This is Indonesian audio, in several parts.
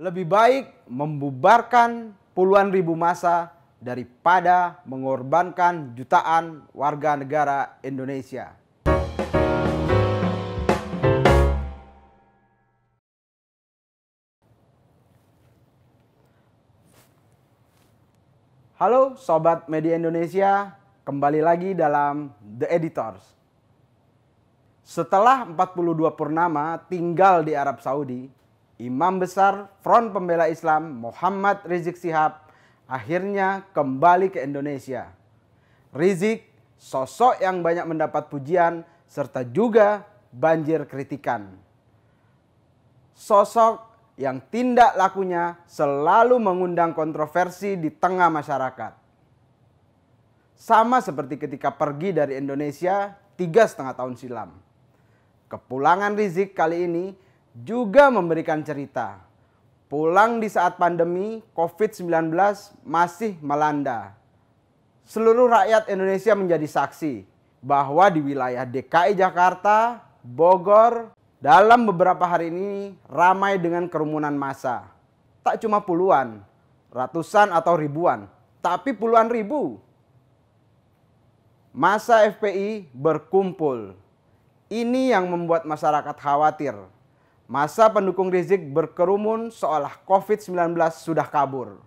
lebih baik membubarkan puluhan ribu masa daripada mengorbankan jutaan warga negara Indonesia. Halo sobat media Indonesia, kembali lagi dalam The Editors. Setelah 42 purnama tinggal di Arab Saudi, Imam Besar Front Pembela Islam Muhammad Rizik Sihab akhirnya kembali ke Indonesia. Rizik sosok yang banyak mendapat pujian serta juga banjir kritikan. Sosok yang tindak lakunya selalu mengundang kontroversi di tengah masyarakat. Sama seperti ketika pergi dari Indonesia tiga setengah tahun silam. Kepulangan Rizik kali ini juga memberikan cerita. Pulang di saat pandemi COVID-19 masih melanda. Seluruh rakyat Indonesia menjadi saksi bahwa di wilayah DKI Jakarta, Bogor, dalam beberapa hari ini ramai dengan kerumunan massa. Tak cuma puluhan, ratusan atau ribuan, tapi puluhan ribu. Masa FPI berkumpul. Ini yang membuat masyarakat khawatir Masa pendukung Rizik berkerumun seolah COVID-19 sudah kabur.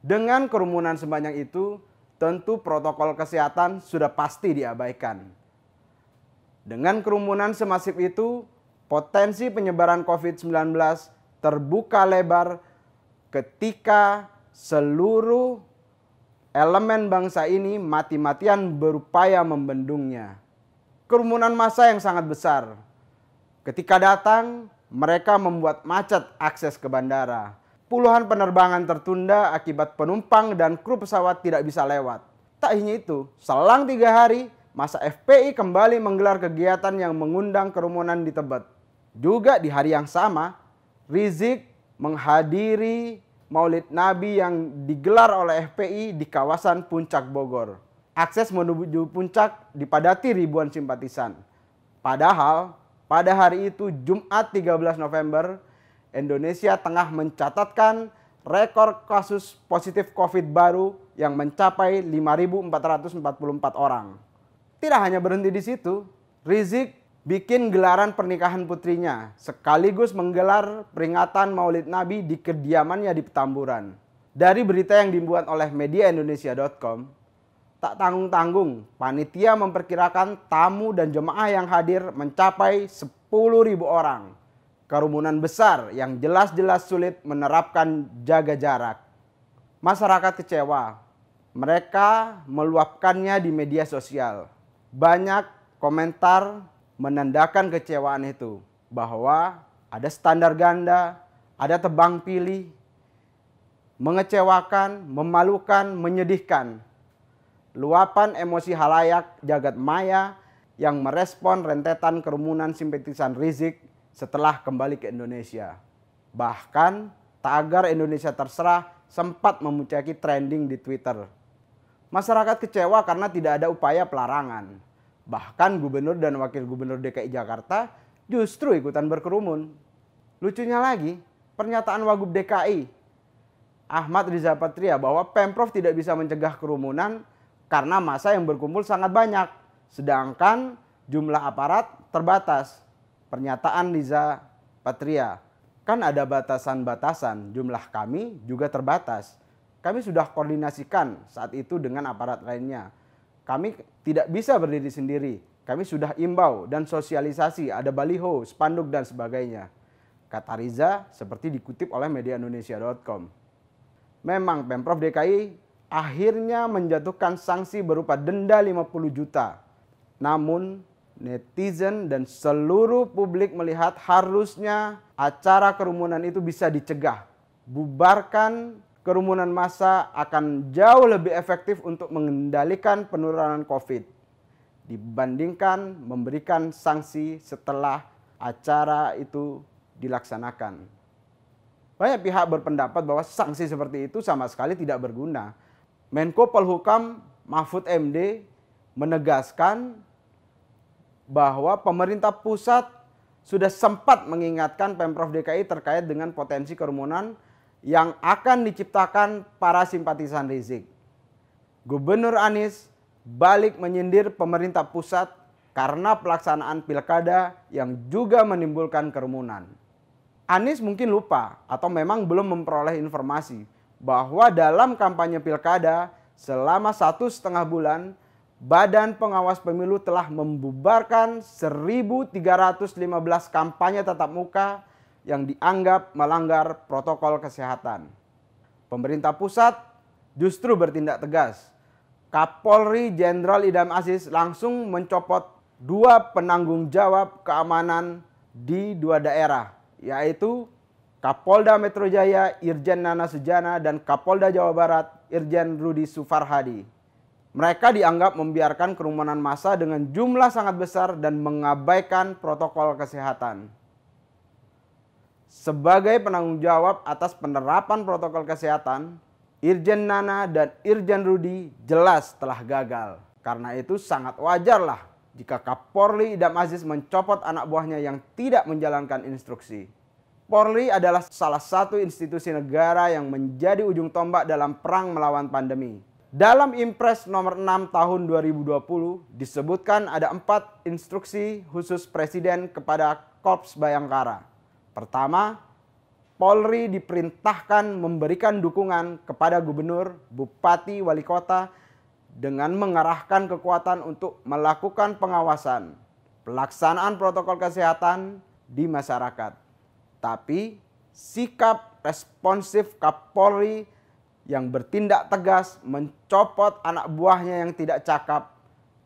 Dengan kerumunan sebanyak itu, tentu protokol kesehatan sudah pasti diabaikan. Dengan kerumunan semasif itu, potensi penyebaran COVID-19 terbuka lebar ketika seluruh elemen bangsa ini mati-matian berupaya membendungnya. Kerumunan massa yang sangat besar ketika datang mereka membuat macet akses ke bandara. Puluhan penerbangan tertunda akibat penumpang dan kru pesawat tidak bisa lewat. Tak hanya itu, selang tiga hari, masa FPI kembali menggelar kegiatan yang mengundang kerumunan di Tebet. Juga di hari yang sama, Rizik menghadiri Maulid Nabi yang digelar oleh FPI di kawasan Puncak Bogor. Akses menuju puncak dipadati ribuan simpatisan. Padahal pada hari itu Jumat 13 November, Indonesia tengah mencatatkan rekor kasus positif COVID baru yang mencapai 5.444 orang. Tidak hanya berhenti di situ, Rizik bikin gelaran pernikahan putrinya sekaligus menggelar peringatan Maulid Nabi di kediamannya di Petamburan. Dari berita yang dibuat oleh media indonesia.com, Tak tanggung-tanggung, panitia memperkirakan tamu dan jemaah yang hadir mencapai 10.000 orang. Kerumunan besar yang jelas-jelas sulit menerapkan jaga jarak. Masyarakat kecewa. Mereka meluapkannya di media sosial. Banyak komentar menandakan kecewaan itu bahwa ada standar ganda, ada tebang pilih, mengecewakan, memalukan, menyedihkan luapan emosi halayak jagat maya yang merespon rentetan kerumunan simpatisan Rizik setelah kembali ke Indonesia. Bahkan tagar Indonesia terserah sempat memuncaki trending di Twitter. Masyarakat kecewa karena tidak ada upaya pelarangan. Bahkan gubernur dan wakil gubernur DKI Jakarta justru ikutan berkerumun. Lucunya lagi, pernyataan Wagub DKI Ahmad Riza Patria bahwa Pemprov tidak bisa mencegah kerumunan karena masa yang berkumpul sangat banyak, sedangkan jumlah aparat terbatas. Pernyataan Liza Patria, kan ada batasan-batasan, jumlah kami juga terbatas. Kami sudah koordinasikan saat itu dengan aparat lainnya. Kami tidak bisa berdiri sendiri. Kami sudah imbau dan sosialisasi, ada baliho, spanduk dan sebagainya. Kata Riza seperti dikutip oleh media Indonesia.com. Memang Pemprov DKI akhirnya menjatuhkan sanksi berupa denda 50 juta. Namun netizen dan seluruh publik melihat harusnya acara kerumunan itu bisa dicegah. Bubarkan kerumunan massa akan jauh lebih efektif untuk mengendalikan penurunan COVID dibandingkan memberikan sanksi setelah acara itu dilaksanakan. Banyak pihak berpendapat bahwa sanksi seperti itu sama sekali tidak berguna Menko Polhukam Mahfud MD menegaskan bahwa pemerintah pusat sudah sempat mengingatkan Pemprov DKI terkait dengan potensi kerumunan yang akan diciptakan para simpatisan Rizik. Gubernur Anies balik menyindir pemerintah pusat karena pelaksanaan pilkada yang juga menimbulkan kerumunan. Anies mungkin lupa atau memang belum memperoleh informasi bahwa dalam kampanye pilkada selama satu setengah bulan Badan Pengawas Pemilu telah membubarkan 1.315 kampanye tatap muka yang dianggap melanggar protokol kesehatan. Pemerintah pusat justru bertindak tegas. Kapolri Jenderal Idam Aziz langsung mencopot dua penanggung jawab keamanan di dua daerah, yaitu Kapolda Metro Jaya Irjen Nana Sujana dan Kapolda Jawa Barat Irjen Rudi Sufarhadi. Mereka dianggap membiarkan kerumunan massa dengan jumlah sangat besar dan mengabaikan protokol kesehatan. Sebagai penanggung jawab atas penerapan protokol kesehatan, Irjen Nana dan Irjen Rudi jelas telah gagal. Karena itu sangat wajarlah jika Kapolri Idam Aziz mencopot anak buahnya yang tidak menjalankan instruksi. Polri adalah salah satu institusi negara yang menjadi ujung tombak dalam perang melawan pandemi. Dalam Impres nomor 6 tahun 2020 disebutkan ada empat instruksi khusus Presiden kepada Korps Bayangkara. Pertama, Polri diperintahkan memberikan dukungan kepada gubernur, bupati, wali kota dengan mengarahkan kekuatan untuk melakukan pengawasan pelaksanaan protokol kesehatan di masyarakat tapi sikap responsif Kapolri yang bertindak tegas mencopot anak buahnya yang tidak cakap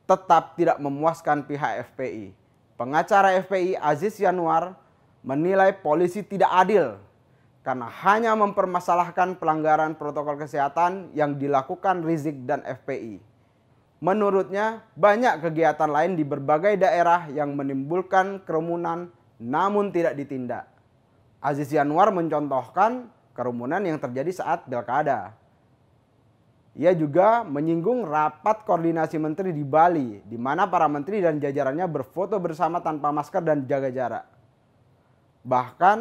tetap tidak memuaskan pihak FPI. Pengacara FPI Aziz Yanuar menilai polisi tidak adil karena hanya mempermasalahkan pelanggaran protokol kesehatan yang dilakukan Rizik dan FPI. Menurutnya, banyak kegiatan lain di berbagai daerah yang menimbulkan kerumunan namun tidak ditindak. Aziz Yanwar mencontohkan kerumunan yang terjadi saat pilkada. Ia juga menyinggung rapat koordinasi menteri di Bali, di mana para menteri dan jajarannya berfoto bersama tanpa masker dan jaga jarak. Bahkan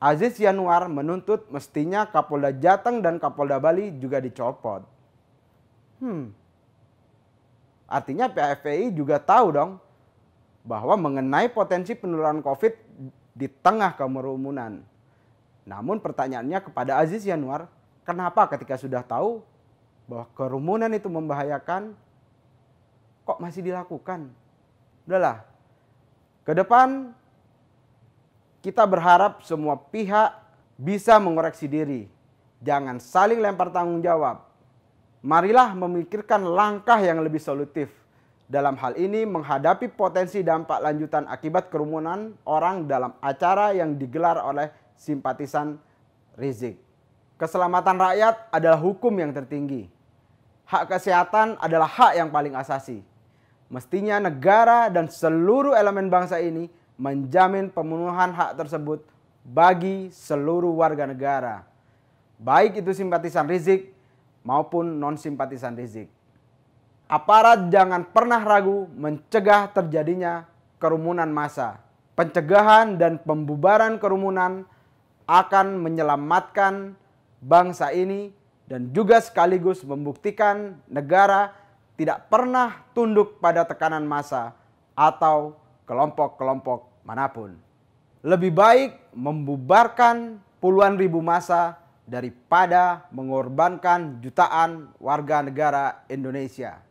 Aziz Yanuar menuntut mestinya Kapolda Jateng dan Kapolda Bali juga dicopot. Hmm. Artinya PFPI juga tahu dong bahwa mengenai potensi penularan COVID di tengah kerumunan. Namun pertanyaannya kepada Aziz Yanuar, kenapa ketika sudah tahu bahwa kerumunan itu membahayakan, kok masih dilakukan? Udahlah, ke depan kita berharap semua pihak bisa mengoreksi diri. Jangan saling lempar tanggung jawab. Marilah memikirkan langkah yang lebih solutif dalam hal ini menghadapi potensi dampak lanjutan akibat kerumunan orang dalam acara yang digelar oleh simpatisan Rizik. Keselamatan rakyat adalah hukum yang tertinggi. Hak kesehatan adalah hak yang paling asasi. Mestinya negara dan seluruh elemen bangsa ini menjamin pemenuhan hak tersebut bagi seluruh warga negara. Baik itu simpatisan Rizik maupun non simpatisan Rizik aparat jangan pernah ragu mencegah terjadinya kerumunan massa. Pencegahan dan pembubaran kerumunan akan menyelamatkan bangsa ini dan juga sekaligus membuktikan negara tidak pernah tunduk pada tekanan massa atau kelompok-kelompok manapun. Lebih baik membubarkan puluhan ribu massa daripada mengorbankan jutaan warga negara Indonesia.